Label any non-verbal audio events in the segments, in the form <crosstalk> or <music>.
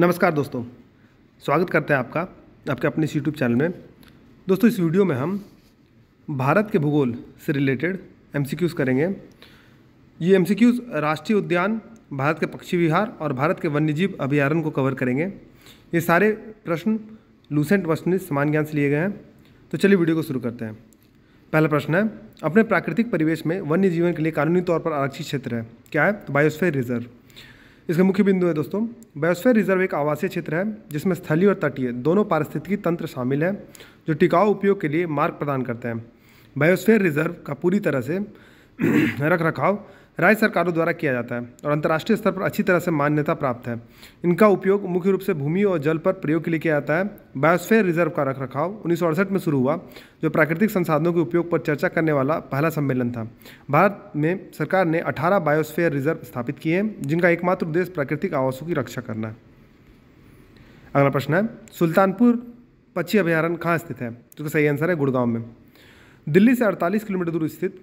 नमस्कार दोस्तों स्वागत करते हैं आपका आपके अपने इस यूट्यूब चैनल में दोस्तों इस वीडियो में हम भारत के भूगोल से रिलेटेड एम करेंगे ये एम राष्ट्रीय उद्यान भारत के पक्षी विहार और भारत के वन्यजीव अभ्यारण्य को कवर करेंगे ये सारे प्रश्न लूसेंट प्रश्न समान ज्ञान से लिए गए हैं तो चलिए वीडियो को शुरू करते हैं पहला प्रश्न है अपने प्राकृतिक परिवेश में वन्य जीवन के लिए कानूनी तौर पर आरक्षित क्षेत्र है क्या है तो बायोस्फेयर रिजर्व इसके मुख्य बिंदु है दोस्तों बायोस्फेयर रिजर्व एक आवासीय क्षेत्र है जिसमें स्थलीय और तटीय दोनों पारिस्थितिकी तंत्र शामिल है जो टिकाऊ उपयोग के लिए मार्ग प्रदान करते हैं बायोस्फेयर रिजर्व का पूरी तरह से <clears throat> रख रखाव राज्य सरकारों द्वारा किया जाता है और अंतर्राष्ट्रीय स्तर पर अच्छी तरह से मान्यता प्राप्त है इनका उपयोग मुख्य रूप से भूमि और जल पर प्रयोग के लिए किया जाता है बायोस्फेयर रिजर्व का रख रखाव उन्नीस में शुरू हुआ जो प्राकृतिक संसाधनों के उपयोग पर चर्चा करने वाला पहला सम्मेलन था भारत में सरकार ने अठारह बायोस्फेयर रिजर्व स्थापित किए हैं जिनका एकमात्र उद्देश्य प्राकृतिक आवासों की रक्षा करना है अगला प्रश्न है सुल्तानपुर पक्षी अभ्यारण्य कहाँ स्थित है जिसका तो सही आंसर है गुड़गांव में दिल्ली से 48 किलोमीटर दूर स्थित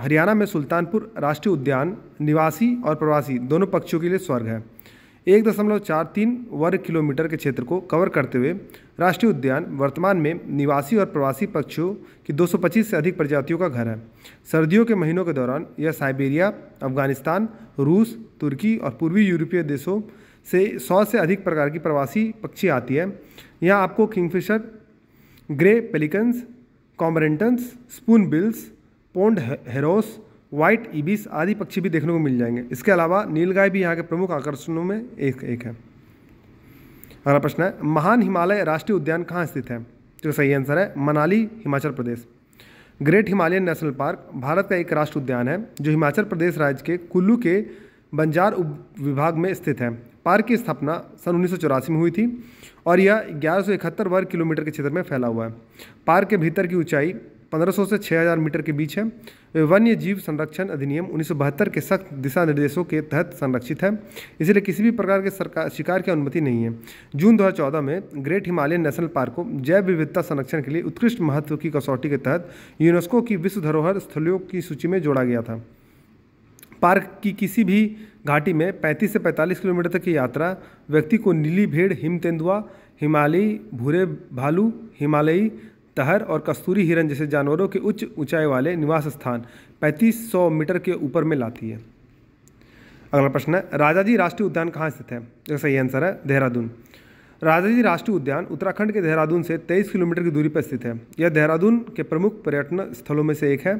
हरियाणा में सुल्तानपुर राष्ट्रीय उद्यान निवासी और प्रवासी दोनों पक्षियों के लिए स्वर्ग है एक दशमलव चार तीन वर्ग किलोमीटर के क्षेत्र को कवर करते हुए राष्ट्रीय उद्यान वर्तमान में निवासी और प्रवासी पक्षियों की 225 से अधिक प्रजातियों का घर है सर्दियों के महीनों के दौरान यह साइबेरिया अफगानिस्तान रूस तुर्की और पूर्वी यूरोपीय देशों से सौ से अधिक प्रकार की प्रवासी पक्षी आती है यहाँ आपको kingfisher grey pelicans cormorants spoonbills pond herons white ibis आदि पक्षी भी देखने को मिल जाएंगे इसके अलावा नीलगाय भी यहाँ के प्रमुख आकर्षणों में एक एक है अगला प्रश्न है महान हिमालय राष्ट्रीय उद्यान कहाँ स्थित है तो सही आंसर है Manali Himachal Pradesh great Himalayan national park Bharat का एक राष्ट्र उद्यान है जो हिमाचल प्रदेश राज्य के कुल्लू के बंजार उप विभाग में स्थित है पार्क की स्थापना सन उन्नीस में हुई थी और यह ग्यारह वर्ग किलोमीटर के क्षेत्र में फैला हुआ है पार्क के भीतर की ऊंचाई 1500 से 6000 मीटर के बीच है वन्य जीव संरक्षण अधिनियम उन्नीस के सख्त दिशा निर्देशों के तहत संरक्षित है इसलिए किसी भी प्रकार के सरकार शिकार की अनुमति नहीं है जून 2014 में ग्रेट हिमालयन नेशनल पार्क को जैव विविधता संरक्षण के लिए उत्कृष्ट महत्व की कसौटी के तहत यूनेस्को की विश्व धरोहर स्थलों की सूची में जोड़ा गया था पार्क की किसी भी घाटी में 35 से 45 किलोमीटर तक की यात्रा व्यक्ति को नीली भेड़ हिम तेंदुआ हिमालयी भूरे भालू हिमालयी तहर और कस्तूरी हिरन जैसे जानवरों के उच्च ऊंचाई वाले निवास स्थान 3500 मीटर के ऊपर में लाती है अगला प्रश्न है राजाजी राष्ट्रीय उद्यान कहाँ स्थित है इसका सही आंसर है देहरादून राजाजी राष्ट्रीय उद्यान उत्तराखंड के देहरादून से 23 किलोमीटर की दूरी पर स्थित है यह देहरादून के प्रमुख पर्यटन स्थलों में से एक है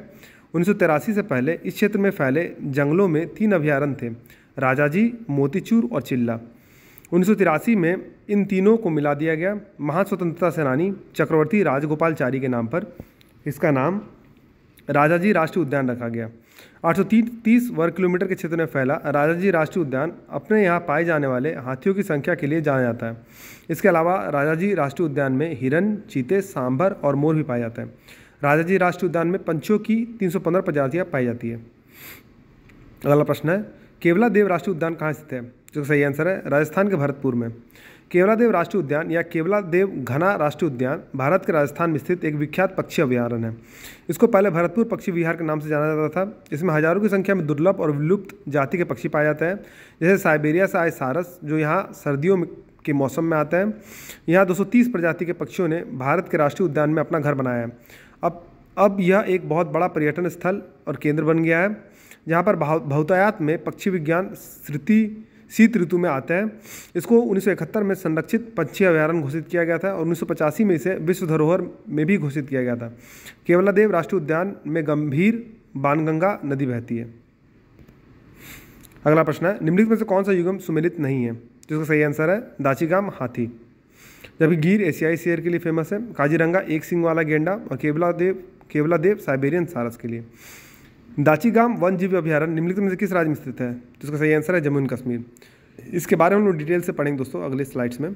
उन्नीस से पहले इस क्षेत्र में फैले जंगलों में तीन अभ्यारण्य थे राजाजी मोतीचूर और चिल्ला उन्नीस में इन तीनों को मिला दिया गया महास्वतंत्रता सेनानी चक्रवर्ती राजगोपालचारी के नाम पर इसका नाम राजाजी राष्ट्रीय उद्यान रखा गया 830 वर्ग किलोमीटर के क्षेत्र में फैला राजाजी राष्ट्रीय उद्यान अपने यहाँ पाए जाने वाले हाथियों की संख्या के लिए जाना जाता है इसके अलावा राजाजी राष्ट्रीय उद्यान में हिरन चीते सांभर और मोर भी पाए जाते हैं राजाजी राष्ट्रीय उद्यान में पंचों की 315 प्रजातियाँ पाई जाती है अगला प्रश्न है केवला देव राष्ट्रीय उद्यान कहाँ स्थित है जो तो सही आंसर है राजस्थान के भरतपुर में केवलादेव राष्ट्रीय उद्यान या केवलादेव घना राष्ट्रीय उद्यान भारत के राजस्थान में स्थित एक विख्यात पक्षी अभ्यारण्य है इसको पहले भरतपुर पक्षी विहार के नाम से जाना जाता था इसमें हजारों की संख्या में दुर्लभ और विलुप्त जाति के पक्षी पाए जाते हैं जैसे साइबेरिया से आए सारस जो यहाँ सर्दियों में के मौसम में आते हैं यहाँ 230 प्रजाति के पक्षियों ने भारत के राष्ट्रीय उद्यान में अपना घर बनाया है अब अब यह एक बहुत बड़ा पर्यटन स्थल और केंद्र बन गया है जहाँ पर बहुतायात में पक्षी विज्ञान श्रुति शीत ऋतु में आते हैं इसको उन्नीस में संरक्षित पक्षी अभ्यारण्य घोषित किया गया था और उन्नीस में इसे विश्व धरोहर में भी घोषित किया गया था केवलादेव राष्ट्रीय उद्यान में गंभीर बानगंगा नदी बहती है अगला प्रश्न है निम्नलिखित में से कौन सा युगम सुमिलित नहीं है जिसका सही आंसर है दाचीगाम हाथी जबकि गिर एशियाई शेयर के लिए फेमस है काजीरंगा एक सिंग वाला गेंडा और केवला देव केवला देव साइबेरियन सारस के लिए दाचीगाम वन जीव अभ्यारण्य निम्नलिखित में से किस राज्य में स्थित है तो इसका सही आंसर है जम्मू एंड कश्मीर इसके बारे में हम लोग डिटेल से पढ़ेंगे दोस्तों अगले स्लाइड्स में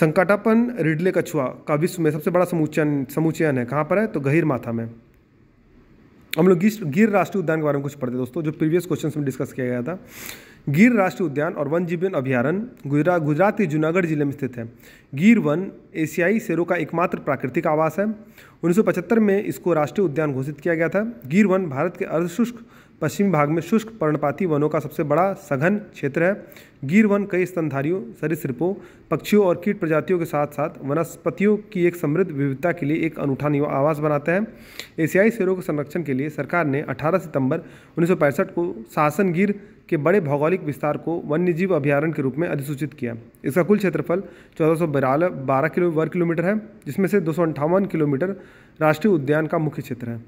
संकटापन रिडले कछुआ का विश्व में सबसे बड़ा समुचयन समुचयन है कहाँ पर है तो गहिर माथा में हम लोग गिर राष्ट्रीय उद्यान के बारे में कुछ पढ़ते दोस्तों जो प्रीवियस क्वेश्चन में डिस्कस किया गया था गिर राष्ट्रीय उद्यान और वन जीवन अभ्यारण्य गुजरा गुजरात के जूनागढ़ जिले में स्थित है गिर वन एशियाई शेरों का एकमात्र प्राकृतिक आवास है 1975 में इसको राष्ट्रीय उद्यान घोषित किया गया था गिर वन भारत के अर्धशुष्क पश्चिमी भाग में शुष्क पर्णपाती वनों का सबसे बड़ा सघन क्षेत्र है गिर वन कई स्तनधारियों सरीसृपों पक्षियों और कीट प्रजातियों के साथ साथ वनस्पतियों की एक समृद्ध विविधता के लिए एक अनूठा आवास बनाते हैं एशियाई शेरों के संरक्षण के लिए सरकार ने 18 सितंबर उन्नीस को शासन गिर के बड़े भौगोलिक विस्तार को वन्यजीव अभ्यारण्य के रूप में अधिसूचित किया इसका कुल क्षेत्रफल चौदह बारह किलो वर्ग किलोमीटर है जिसमें से दो किलोमीटर राष्ट्रीय उद्यान का मुख्य क्षेत्र है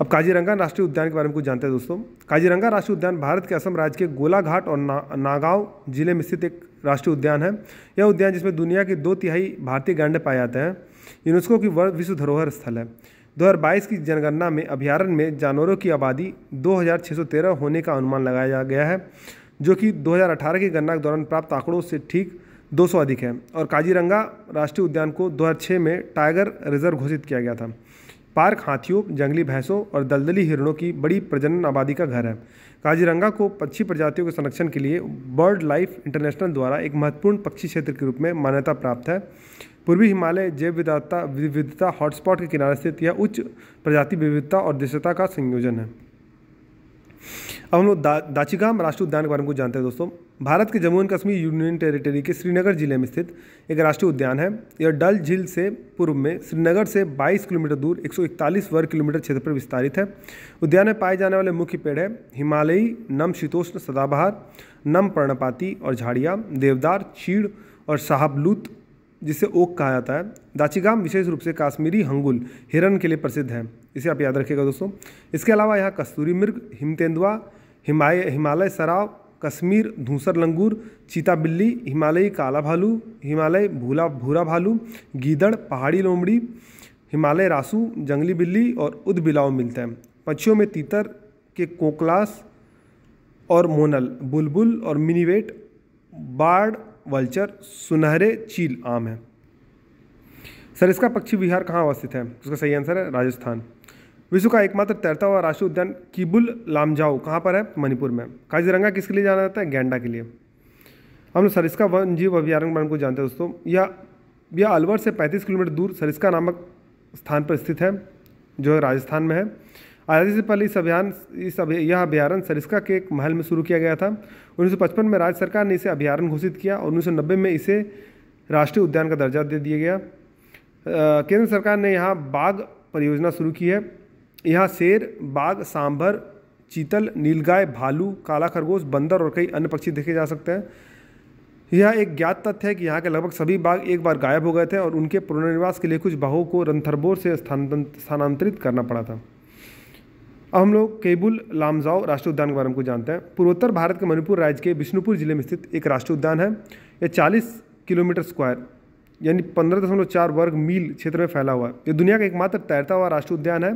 अब काजीरंगा राष्ट्रीय उद्यान के बारे में कुछ जानते हैं दोस्तों काजीरंगा राष्ट्रीय उद्यान भारत के असम राज्य के गोलाघाट और ना, नागांव जिले में स्थित एक राष्ट्रीय उद्यान है यह उद्यान जिसमें दुनिया के दो तिहाई भारतीय गैंडे पाए जाते हैं यूनेस्को की वर्ल्ड विश्व धरोहर स्थल है 2022 की जनगणना में अभ्यारण्य में जानवरों की आबादी 2613 होने का अनुमान लगाया गया है जो कि 2018 की गणना के दौरान प्राप्त आंकड़ों से ठीक 200 अधिक है और काजीरंगा राष्ट्रीय उद्यान को 2006 में टाइगर रिजर्व घोषित किया गया था पार्क हाथियों जंगली भैंसों और दलदली हिरणों की बड़ी प्रजनन आबादी का घर है काजीरंगा को पक्षी प्रजातियों के संरक्षण के लिए बर्ड लाइफ इंटरनेशनल द्वारा एक महत्वपूर्ण पक्षी क्षेत्र के रूप में मान्यता प्राप्त है पूर्वी हिमालय जैव विविधता विविधता हॉटस्पॉट के किनारे स्थित यह उच्च प्रजाति विविधता और दृश्यता का संयोजन है अब हम लोग दा, दाचीगाम राष्ट्रीय उद्यान के बारे में कुछ जानते हैं दोस्तों भारत के Jammu and Kashmir union territory के श्रीनगर जिले में स्थित एक राष्ट्रीय उद्यान है यह डल झील से पूर्व में श्रीनगर से 22 किलोमीटर दूर 141 वर्ग किलोमीटर क्षेत्र पर विस्तारित है उद्यान में पाए जाने वाले मुख्य पेड़ है हिमालयी नम शीतोष्ण सदाबहार नम पर्णपाती और झाड़िया देवदार चीड़ और शाहबलूत जिसे ओक कहा जाता है दाचीगाम विशेष रूप से काश्मीरी हंगुल हिरन के लिए प्रसिद्ध है इसे आप याद रखिएगा दोस्तों इसके अलावा यहाँ कस्तूरी मृग तेंदुआ हिमाय हिमालय सराव कश्मीर धूसर लंगूर चीता बिल्ली हिमालयी काला भालू हिमालय भूला भूरा भालू गीदड़ पहाड़ी लोमड़ी हिमालय रासू जंगली बिल्ली और उद बिलाव मिलते हैं पक्षियों में तीतर के कोकलास और मोनल बुलबुल और मिनीवेट बाढ़ वल्चर सुनहरे चील आम है सर इसका पक्षी विहार कहाँ अवस्थित है उसका सही आंसर है राजस्थान विश्व का एकमात्र तैरता हुआ राष्ट्रीय उद्यान किबुल लामजाओ कहाँ पर है मणिपुर में काजीरंगा किसके लिए जाना जाता है गैंडा के लिए हम लोग सरिस्का वन जीव अभ्यारण्य को जानते हैं दोस्तों यह यह अलवर से 35 किलोमीटर दूर सरिस्का नामक स्थान पर स्थित है जो राजस्थान में है आज़ादी से पहले इस अभियान इस अभिया यह अभ्यारण सरिस्का के एक महल में शुरू किया गया था 1955 में राज्य सरकार ने इसे अभ्यारण घोषित किया और 1990 में इसे राष्ट्रीय उद्यान का दर्जा दे दिया गया केंद्र सरकार ने यहाँ बाघ परियोजना शुरू की है यहाँ शेर बाघ सांभर चीतल नीलगाय भालू काला खरगोश बंदर और कई अन्य पक्षी देखे जा सकते हैं यह एक ज्ञात तथ्य है कि यहाँ के लगभग सभी बाघ एक बार गायब हो गए थे और उनके पुनर्निवास के लिए कुछ बाहों को रंथरबोर से स्थानांतरित करना पड़ा था अब हम लोग केबुल लामजाओ राष्ट्रीय उद्यान के बारे में जानते हैं पूर्वोत्तर भारत के मणिपुर राज्य के विष्णुपुर जिले में स्थित एक राष्ट्रीय उद्यान है यह चालीस किलोमीटर स्क्वायर यानी पंद्रह दशमलव चार वर्ग मील क्षेत्र में फैला हुआ है यह दुनिया का एकमात्र तैरता हुआ राष्ट्रीय उद्यान है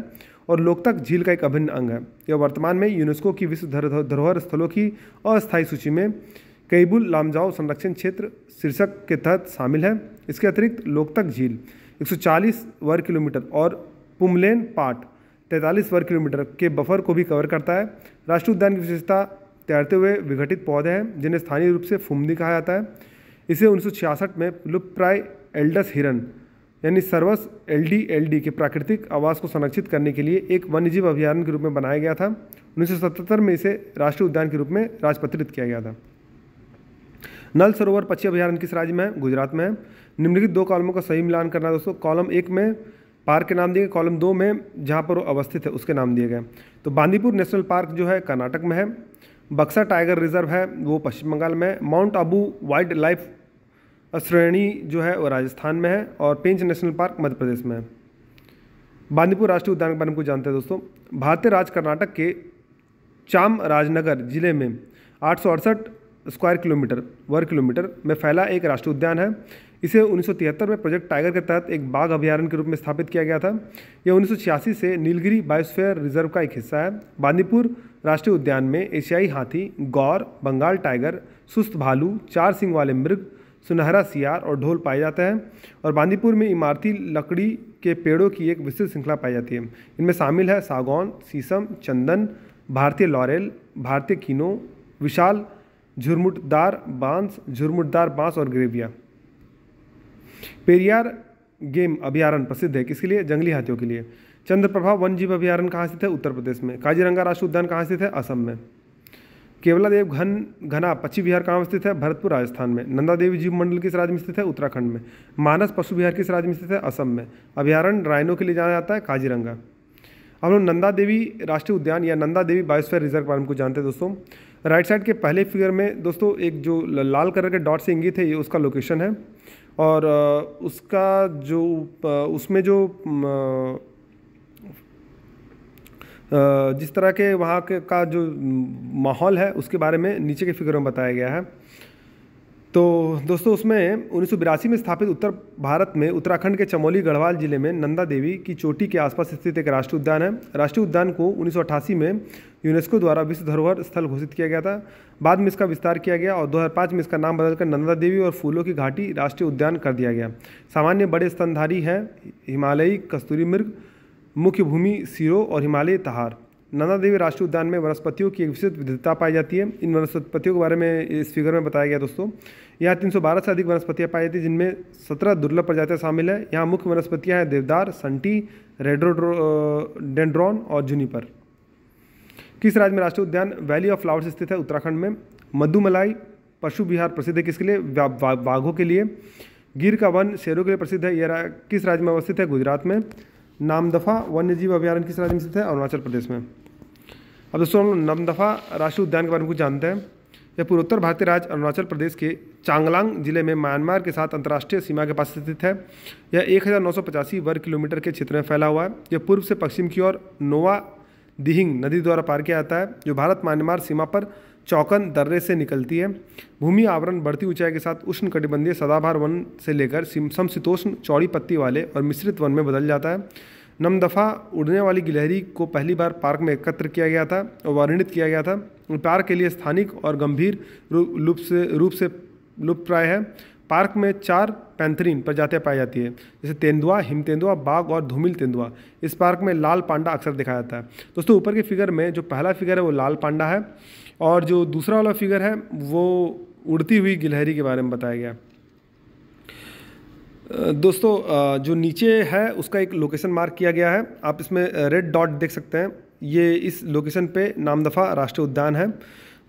और लोकतक झील का एक अभिन्न अंग है यह वर्तमान में यूनेस्को की विश्व धरोहर स्थलों की अस्थायी सूची में कैबुल लामजाओ संरक्षण क्षेत्र शीर्षक के तहत शामिल है इसके अतिरिक्त लोकतक झील एक वर्ग किलोमीटर और पुमलेन पाट तैंतालीस वर्ग किलोमीटर के बफर को भी कवर करता है राष्ट्रीय उद्यान की विशेषता तैरते हुए विघटित पौधे हैं जिन्हें स्थानीय रूप से फुमदी कहा जाता है इसे उन्नीस में लुप्राय एल्डस हिरन यानी सर्वस एल के प्राकृतिक आवास को संरक्षित करने के लिए एक वन्यजीव अभियान के रूप में बनाया गया था 1977 में इसे राष्ट्रीय उद्यान के रूप में राजपत्रित किया गया था नल सरोवर पक्षी अभ्यारण्य किस राज्य में है गुजरात में है निम्नलिखित दो कॉलमों का सही मिलान करना दोस्तों कॉलम एक में पार्क के नाम दिए गए कॉलम दो में जहाँ पर वो अवस्थित है उसके नाम दिए गए तो बांदीपुर नेशनल पार्क जो है कर्नाटक में है बक्सा टाइगर रिजर्व है वो पश्चिम बंगाल में माउंट आबू वाइल्ड लाइफ श्रेणी जो है वो राजस्थान में है और पेंच नेशनल पार्क मध्य प्रदेश में है बांदीपुर राष्ट्रीय उद्यान के बारे में कुछ जानते हैं दोस्तों भारतीय राज्य कर्नाटक के चाम राजनगर जिले में आठ स्क्वायर किलोमीटर वर्ग किलोमीटर में फैला एक राष्ट्रीय उद्यान है इसे 1973 में प्रोजेक्ट टाइगर के तहत एक बाघ अभ्यारण्य के रूप में स्थापित किया गया था यह उन्नीस से नीलगिरी बायोस्फेयर रिजर्व का एक हिस्सा है बांदीपुर राष्ट्रीय उद्यान में एशियाई हाथी गौर बंगाल टाइगर सुस्त भालू चार सिंह वाले मृग सुनहरा सियार और ढोल पाए जाते हैं और बांदीपुर में इमारती लकड़ी के पेड़ों की एक विस्तृत श्रृंखला पाई जाती है इनमें शामिल है सागौन शीशम चंदन भारतीय लॉरेल भारतीय कीनो विशाल झुरमुटदार बांस झुरमुटदार बांस और ग्रेविया पेरियार गेम अभ्यारण प्रसिद्ध है किसके लिए जंगली हाथियों के लिए चंद्रप्रभा वन जीव अभ्यारण कहाँ स्थित है उत्तर प्रदेश में काजीरंगा राष्ट्रीय उद्यान कहाँ स्थित है असम में केवला देव घन घना पश्चिम बिहार कहाँ स्थित है भरतपुर राजस्थान में नंदा देवी जीव मंडल किस राज्य में स्थित है उत्तराखंड में मानस पशु विहार किस राज्य में स्थित है असम में अभ्यारण रायनों के लिए जाना जाता है काजीरंगा हम लोग नंदा देवी राष्ट्रीय उद्यान या नंदा देवी बायोस्फेयर रिजर्व बारे में जानते हैं दोस्तों राइट साइड के पहले फिगर में दोस्तों एक जो लाल कलर के डॉट से इंगित है ये उसका लोकेशन है और उसका जो उसमें जो जिस तरह के वहाँ के का जो माहौल है उसके बारे में नीचे के फिगर में बताया गया है तो दोस्तों उसमें उन्नीस में स्थापित उत्तर भारत में उत्तराखंड के चमोली गढ़वाल जिले में नंदा देवी की चोटी के आसपास स्थित एक राष्ट्रीय उद्यान है राष्ट्रीय उद्यान को उन्नीस में यूनेस्को द्वारा विश्व धरोहर स्थल घोषित किया गया था बाद में इसका विस्तार किया गया और 2005 में इसका नाम बदलकर नंदा देवी और फूलों की घाटी राष्ट्रीय उद्यान कर दिया गया सामान्य बड़े स्तनधारी हैं हिमालयी कस्तूरी मृग मुख्य भूमि सीरो और हिमालयी तहार नंदा देवी राष्ट्रीय उद्यान में वनस्पतियों की एक विशिष्ट विविधता पाई जाती है इन वनस्पतियों के बारे में इस फिगर में बताया गया दोस्तों यहाँ 312 से अधिक वनस्पतियाँ पाई जाती हैं जिनमें 17 दुर्लभ प्रजातियाँ शामिल हैं यहाँ मुख्य वनस्पतियाँ हैं देवदार संटी रेड्रो और जूनीपर किस राज्य में राष्ट्रीय उद्यान वैली ऑफ फ्लावर्स स्थित है उत्तराखंड में मधुमलाई पशु विहार प्रसिद्ध है किसके लिए बाघों के लिए गिर का वन शेरों के लिए प्रसिद्ध है यह किस राज्य में अवस्थित है गुजरात में नामदफ़ा वन्यजीव अभ्यारण किस राज्य में स्थित है अरुणाचल प्रदेश में अब दोस्तों हम नामदफ़ा राष्ट्रीय उद्यान के बारे में कुछ जानते हैं यह पूर्वोत्तर भारतीय राज्य अरुणाचल प्रदेश के चांगलांग जिले में म्यांमार के साथ अंतर्राष्ट्रीय सीमा के पास स्थित है यह एक वर्ग किलोमीटर के क्षेत्र में फैला हुआ है यह पूर्व से पश्चिम की ओर नोवा दिहिंग नदी द्वारा पार किया जाता है जो भारत म्यांमार सीमा पर चौकन दर्रे से निकलती है भूमि आवरण बढ़ती ऊंचाई के साथ उष्ण कटिबंधीय सदाबहार वन से लेकर समशीतोष्ण चौड़ी पत्ती वाले और मिश्रित वन में बदल जाता है नमदफा उड़ने वाली गिलहरी को पहली बार पार्क में एकत्र किया गया था और वर्णित किया गया था पार्क के लिए स्थानिक और गंभीर रूप से रूप से लुप्तप्राय है पार्क में चार पैंथरीन प्रजातियाँ पाई जाती है जैसे तेंदुआ हिम तेंदुआ बाघ और धूमिल तेंदुआ इस पार्क में लाल पांडा अक्सर दिखाया जाता है दोस्तों ऊपर के फिगर में जो पहला फिगर है वो लाल पांडा है और जो दूसरा वाला फिगर है वो उड़ती हुई गिलहरी के बारे में बताया गया दोस्तों जो नीचे है उसका एक लोकेशन मार्क किया गया है आप इसमें रेड डॉट देख सकते हैं ये इस लोकेशन पे नामदफ़ा राष्ट्रीय उद्यान है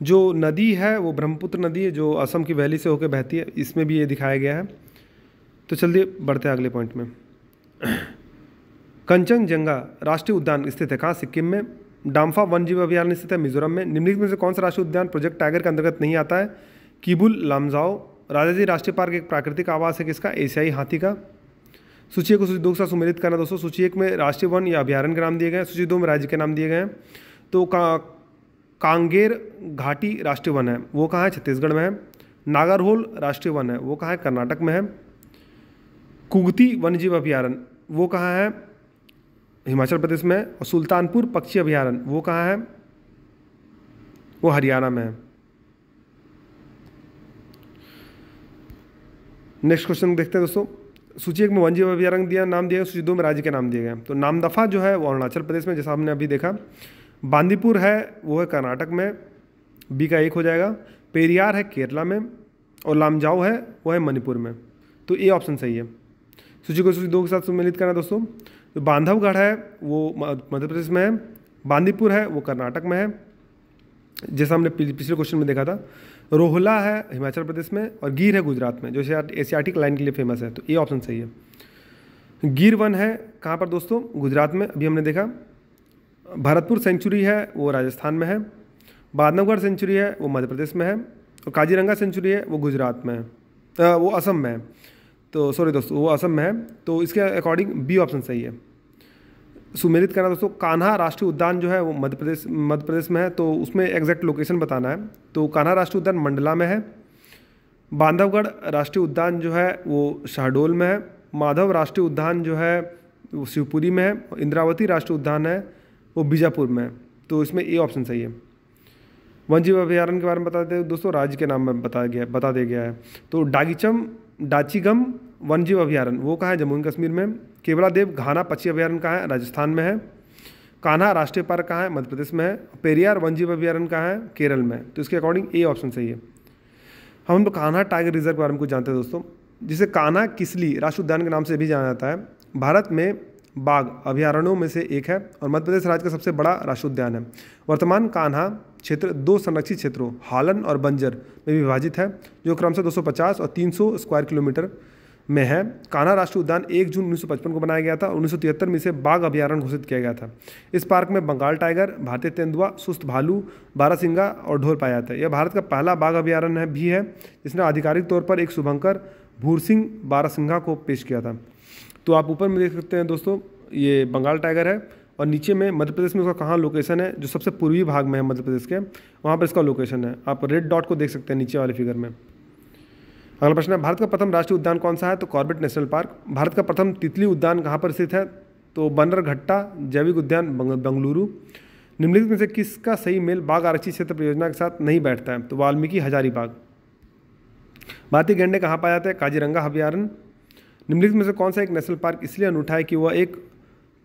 जो नदी है वो ब्रह्मपुत्र नदी है जो असम की वैली से होकर बहती है इसमें भी ये दिखाया गया है तो चलिए बढ़ते हैं अगले पॉइंट में कंचनजंगा राष्ट्रीय उद्यान स्थित है कहाँ सिक्किम में डाम्फा जीव अभियान स्थित है मिजोरम में निम्नलिखित में से कौन सा राष्ट्रीय उद्यान प्रोजेक्ट टाइगर के अंतर्गत नहीं आता है किबुल लामजाओ राजाजी राष्ट्रीय पार्क एक प्राकृतिक आवास है किसका एशियाई हाथी का सूची एक सूची दो के साथ सुमेलित करना दोस्तों सूची एक में राष्ट्रीय वन या अभ्यारण्य के नाम दिए गए हैं सूची दो में राज्य के नाम दिए गए हैं तो कांगेर घाटी राष्ट्रीय वन है वो कहाँ है छत्तीसगढ़ में है नागरहोल राष्ट्रीय वन है वो कहाँ है कर्नाटक में है कुगती वन्यजीव अभ्यारण्य वो कहाँ है हिमाचल प्रदेश में और सुल्तानपुर पक्षी अभ्यारण्य वो कहाँ है वो हरियाणा में है नेक्स्ट क्वेश्चन देखते हैं दोस्तों सूची एक में वन्यजीव अभ्यारण्य दिया नाम दिया सूची दो में राज्य के नाम दिए गए तो नामदफा जो है वो अरुणाचल प्रदेश में जैसा हमने अभी देखा बांदीपुर है वो है कर्नाटक में बी का एक हो जाएगा पेरियार है केरला में और लामजाओ है वो है मणिपुर में तो ए ऑप्शन सही है सूची को सूची दो के साथ सम्मिलित करना दोस्तों जो तो बांधवगढ़ है वो मध्य प्रदेश में है बांदीपुर है वो कर्नाटक में है जैसा हमने पिछले क्वेश्चन में देखा था रोहला है हिमाचल प्रदेश में और गिर है गुजरात में जो एशियाटिक लाइन के लिए फेमस है तो ये ऑप्शन सही है गिर वन है कहाँ पर दोस्तों गुजरात में अभी हमने देखा भरतपुर सेंचुरी है वो राजस्थान में है बांधवगढ़ सेंचुरी है वो मध्य प्रदेश में है और काजीरंगा सेंचुरी है वो गुजरात में है वो असम में है तो सॉरी दोस्तों वो असम में है तो इसके अकॉर्डिंग बी ऑप्शन सही है सुमेलित करना दोस्तों कान्हा राष्ट्रीय उद्यान जो है वो मध्य प्रदेश मध्य प्रदेश में है तो उसमें एग्जैक्ट लोकेशन बताना है तो कान्हा राष्ट्रीय उद्यान मंडला में है बांधवगढ़ राष्ट्रीय उद्यान जो है वो शहडोल में है माधव राष्ट्रीय उद्यान जो है वो शिवपुरी में है इंद्रावती राष्ट्रीय उद्यान है वो बीजापुर में है तो इसमें ए ऑप्शन सही है वन जीव अभ्यारण्य के बारे में बता दें दोस्तों राज्य के नाम में बताया गया बता दिया गया है तो डागीचम डाचीगम वन जीव अभ्यारण्य वो कहाँ है जम्मू एंड कश्मीर में देव घाना पक्षी अभ्यारण्य कहाँ है राजस्थान में है कान्हा राष्ट्रीय पार्क कहाँ है मध्य प्रदेश में है पेरियार वनजीव अभ्यारण्य कहाँ है केरल में तो इसके अकॉर्डिंग ए ऑप्शन सही है हम लोग कान्हा टाइगर रिजर्व के बारे में कुछ जानते हैं दोस्तों जिसे कान्हा किसली राष्ट्रीय उद्यान के नाम से भी जाना जाता है भारत में बाघ अभ्यारण्यों में से एक है और मध्य प्रदेश राज्य का सबसे बड़ा राष्ट्रीय उद्यान है वर्तमान कान्हा क्षेत्र दो संरक्षित क्षेत्रों हालन और बंजर में विभाजित है जो क्रमशः से 250 और 300 स्क्वायर किलोमीटर में है कान्हा राष्ट्रीय उद्यान 1 जून 1955 को बनाया गया था और उन्नीस में इसे बाघ अभ्यारण्य घोषित किया गया था इस पार्क में बंगाल टाइगर भारतीय तेंदुआ सुस्त भालू बारासिंगा और ढोल पाया जाता है यह भारत का पहला बाघ अभ्यारण्य भी है जिसने आधिकारिक तौर पर एक शुभंकर भूरसिंह बारासिंघा को पेश किया था तो आप ऊपर में देख सकते हैं दोस्तों ये बंगाल टाइगर है और नीचे में मध्य प्रदेश में उसका कहाँ लोकेशन है जो सबसे पूर्वी भाग में है मध्य प्रदेश के वहाँ पर इसका लोकेशन है आप रेड डॉट को देख सकते हैं नीचे वाले फिगर में अगला प्रश्न है भारत का प्रथम राष्ट्रीय उद्यान कौन सा है तो कॉर्बेट नेशनल पार्क भारत का प्रथम तितली उद्यान कहाँ पर स्थित है तो बनर घट्टा जैविक उद्यान बंगलुरु निम्नलिखित में से किसका सही मेल बाघ आरक्षित क्षेत्र परियोजना के साथ नहीं बैठता है तो वाल्मीकि हजारीबाग भारतीय गेंडे कहाँ पाए जाते हैं काजीरंगा अभ्यारण्य निम्नलिखित में से कौन सा एक नेशनल पार्क इसलिए अनूठा है कि वह एक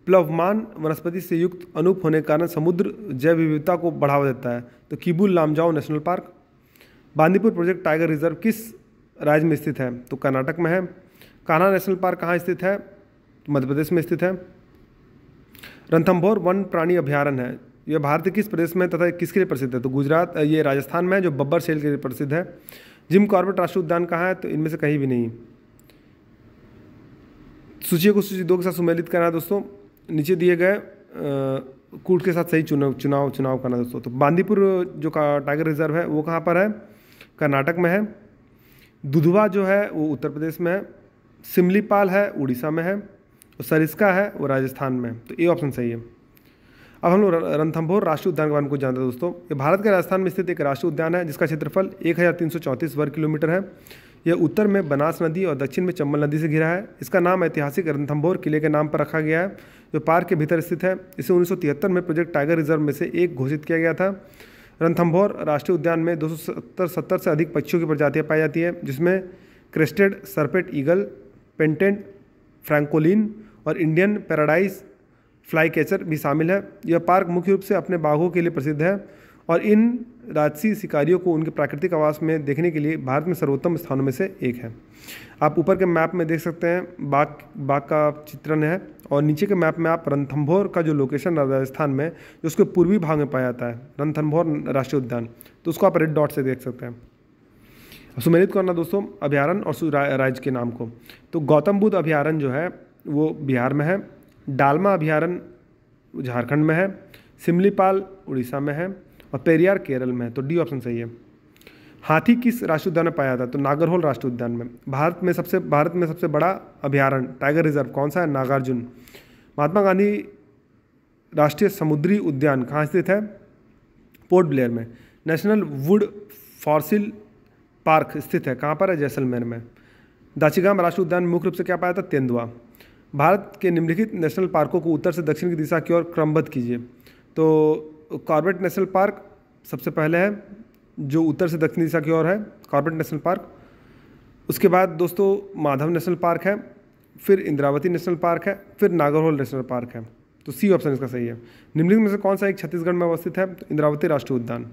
प्लवमान वनस्पति से युक्त अनूप होने के कारण समुद्र जैव विविधता को बढ़ावा देता है तो Keibul Lamjao national park Bandipur project tiger reserve किस राज्य में स्थित है तो कर्नाटक में है कान्हा नेशनल पार्क कहाँ स्थित है तो मध्य प्रदेश में स्थित है रंथम्भौर वन प्राणी अभ्यारण्य है यह भारत किस प्रदेश में तथा किसके लिए प्रसिद्ध है तो गुजरात ये राजस्थान में है जो बब्बर सेल के लिए प्रसिद्ध है जिम कॉर्बेट राष्ट्रीय उद्यान कहाँ है तो इनमें से कहीं भी नहीं सूचियों को सूची दो के साथ सुमेलित करना है दोस्तों नीचे दिए गए कूट के साथ सही चुनाव चुनाव चुनाव करना दोस्तों तो बांदीपुर जो का टाइगर रिजर्व है वो कहाँ पर है कर्नाटक में है दुधवा जो है वो उत्तर प्रदेश में है सिमलीपाल है उड़ीसा में है और सरिस्का है वो राजस्थान में तो ये ऑप्शन सही है अब हम लोग रंथम्भोर राष्ट्रीय उद्यान के बारे में कुछ जानते हैं दोस्तों ये भारत के राजस्थान में स्थित एक राष्ट्रीय उद्यान है जिसका क्षेत्रफल एक वर्ग किलोमीटर है यह उत्तर में बनास नदी और दक्षिण में चंबल नदी से घिरा है इसका नाम ऐतिहासिक रणथम्भौर किले के नाम पर रखा गया है जो पार्क के भीतर स्थित है इसे उन्नीस में प्रोजेक्ट टाइगर रिजर्व में से एक घोषित किया गया था रणथम्भौर राष्ट्रीय उद्यान में दो सौ से अधिक पक्षियों की प्रजातियाँ पाई जाती है जिसमें crested serpent eagle painted francolin और इंडियन पैराडाइज फ्लाई कैचर भी शामिल है यह पार्क मुख्य रूप से अपने बाघों के लिए प्रसिद्ध है और इन राजसी शिकारियों को उनके प्राकृतिक आवास में देखने के लिए भारत में सर्वोत्तम स्थानों में से एक है आप ऊपर के मैप में देख सकते हैं बाघ बाघ का चित्रण है और नीचे के मैप में आप रणथम्भौर का जो लोकेशन राजस्थान में जो उसके पूर्वी भाग में पाया जाता है रणथम्भौर राष्ट्रीय उद्यान तो उसको आप रेड डॉट से देख सकते हैं सुमेलित करना दोस्तों अभ्यारण और राज्य के नाम को तो गौतम बुद्ध अभ्यारण जो है वो बिहार में है डालमा अभ्यारण झारखंड में है सिमलीपाल उड़ीसा में है और पेरियार केरल में तो डी ऑप्शन सही है हाथी किस राष्ट्रीय उद्यान में पाया जाता है तो नागरहोल राष्ट्रीय उद्यान में भारत में सबसे भारत में सबसे बड़ा अभ्यारण्य टाइगर रिजर्व कौन सा है नागार्जुन महात्मा गांधी राष्ट्रीय समुद्री उद्यान कहाँ स्थित है पोर्ट ब्लेयर में नेशनल वुड फॉर्सिल पार्क स्थित है कहाँ पर है जैसलमेर में दाचीगाम राष्ट्रीय उद्यान मुख्य रूप से क्या पाया था तेंदुआ भारत के निम्नलिखित नेशनल पार्कों को उत्तर से दक्षिण की दिशा की ओर क्रमबद्ध कीजिए तो कॉर्बेट नेशनल पार्क सबसे पहले है जो उत्तर से दक्षिण दिशा की ओर है कॉर्बेट नेशनल पार्क उसके बाद दोस्तों माधव नेशनल पार्क है फिर इंद्रावती नेशनल पार्क है फिर नागरहोल नेशनल पार्क है तो सी ऑप्शन इसका सही है निम्नलिखित में से कौन सा एक छत्तीसगढ़ में अवस्थित है तो इंद्रावती राष्ट्रीय उद्यान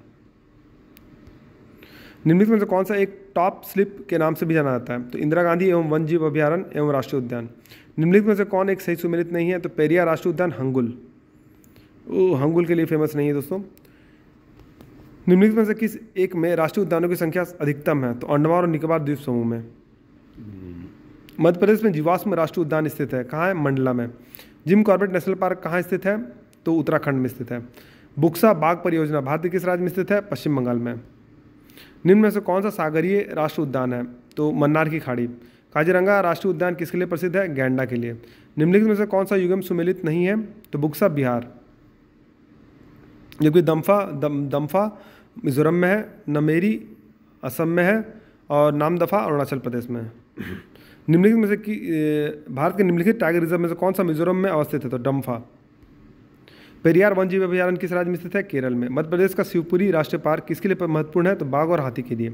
निम्नलिखित में से कौन सा एक टॉप स्लिप के नाम से भी जाना जाता है तो इंदिरा गांधी एवं वन जीव अभ्यारण्य एवं राष्ट्रीय उद्यान निम्नलिखित में से कौन एक सही सुमिलित नहीं है तो पेरिया राष्ट्रीय उद्यान हंगुल वो हंगुल के लिए फेमस नहीं है दोस्तों निम्नलिखित में से किस एक में राष्ट्रीय उद्यानों की संख्या अधिकतम है तो अंडमान और निकोबार द्वीप समूह में मध्य प्रदेश में जीवाश्म राष्ट्रीय उद्यान स्थित है कहाँ है मंडला में जिम कॉर्बेट नेशनल पार्क कहाँ स्थित है तो उत्तराखंड में स्थित है बुक्सा बाघ परियोजना भारत किस राज्य में स्थित है पश्चिम बंगाल में निम्न में से कौन सा सागरीय राष्ट्रीय उद्यान है तो मन्नार की खाड़ी काजीरंगा राष्ट्रीय उद्यान किसके लिए प्रसिद्ध है गैंडा के लिए निम्नलिखित में से कौन सा युगम सुमेलित नहीं है तो बुक्सा बिहार जबकि दम्फा दम दम्फा मिज़ोरम में है नमेरी असम में है और नामदफ़ा अरुणाचल प्रदेश में है निम्नलिखित में से कि भारत के निम्नलिखित टाइगर रिजर्व में से कौन सा मिजोरम में अवस्थित है तो डम्फा पेरियार वन जीव अभ्यारण्य किस राज्य में स्थित है केरल में मध्य प्रदेश का शिवपुरी राष्ट्रीय पार्क किसके लिए महत्वपूर्ण है तो बाघ और हाथी के लिए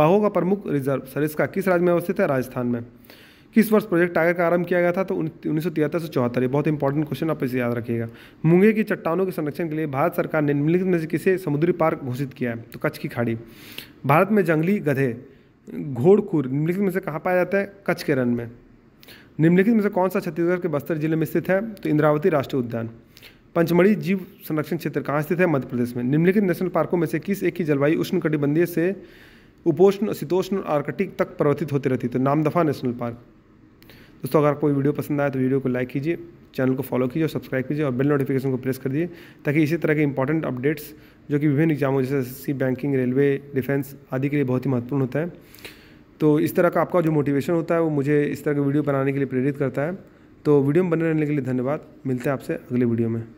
बाघों का प्रमुख रिजर्व सरिस्का किस राज्य में अवस्थित है राजस्थान में किस वर्ष प्रोजेक्ट टाइगर का आरंभ किया गया था तो उन्नीस सौ तिहत्तर से चौहत्तर ये बहुत इंपॉर्टेंट क्वेश्चन आप इसे याद रखिएगा मुंगे की चट्टानों के संरक्षण के लिए भारत सरकार ने निम्नलिखित में से किसे समुद्री पार्क घोषित किया है तो कच्छ की खाड़ी भारत में जंगली गधे घोड़खुर निम्नलिखित में से कहाँ पाया जाता है कच्छ के रन में निम्नलिखित में से कौन सा छत्तीसगढ़ के बस्तर जिले में स्थित है तो इंद्रावती राष्ट्रीय उद्यान पंचमढ़ी जीव संरक्षण क्षेत्र कहाँ स्थित है मध्य प्रदेश में निम्नलिखित नेशनल पार्कों में से किस एक की जलवायु उष्ण कटिबंधीय से उपोष्ण शीतोष्ण आर्कटिक तक परिवर्तित होती रहती है तो नामदफा नेशनल पार्क दोस्तों अगर आपको वीडियो पसंद आए तो वीडियो को लाइक कीजिए चैनल को फॉलो कीजिए और सब्सक्राइब कीजिए और बेल नोटिफिकेशन को प्रेस कर दीजिए ताकि इसी तरह के इंपॉर्टेंट अपडेट्स जो कि विभिन्न एग्जामों जैसे सी बैंकिंग रेलवे डिफेंस आदि के लिए बहुत ही महत्वपूर्ण होता है तो इस तरह का आपका जो मोटिवेशन होता है वो मुझे इस तरह के वीडियो बनाने के लिए प्रेरित करता है तो वीडियो में बने रहने के लिए धन्यवाद मिलते हैं आपसे अगले वीडियो में